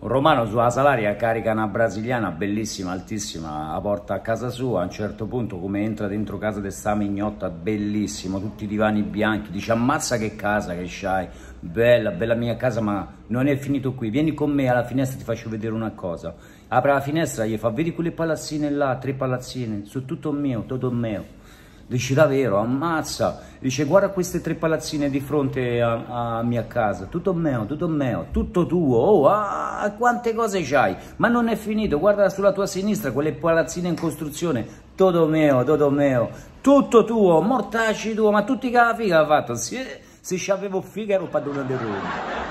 Romano sulla Salaria carica una brasiliana bellissima, altissima, la porta a casa sua, a un certo punto come entra dentro casa di sta mignotta, bellissimo, tutti i divani bianchi, dice ammazza che casa che c'hai, bella, bella mia casa ma non è finito qui, vieni con me alla finestra ti faccio vedere una cosa, apre la finestra gli fa vedi quelle palazzine là, tre palazzine, su tutto mio, tutto mio, Dici davvero, ammazza. Dice guarda queste tre palazzine di fronte a, a mia casa, tutto meo, tutto meo, tutto tuo. Oh, ah, quante cose c'hai. Ma non è finito, guarda sulla tua sinistra quelle palazzine in costruzione, tutto meo, tutto meo, tutto tuo, mortacci tuo, ma tutti che la figa ha fatto. Se, eh, se c'avevo figa ero padrone del Roma.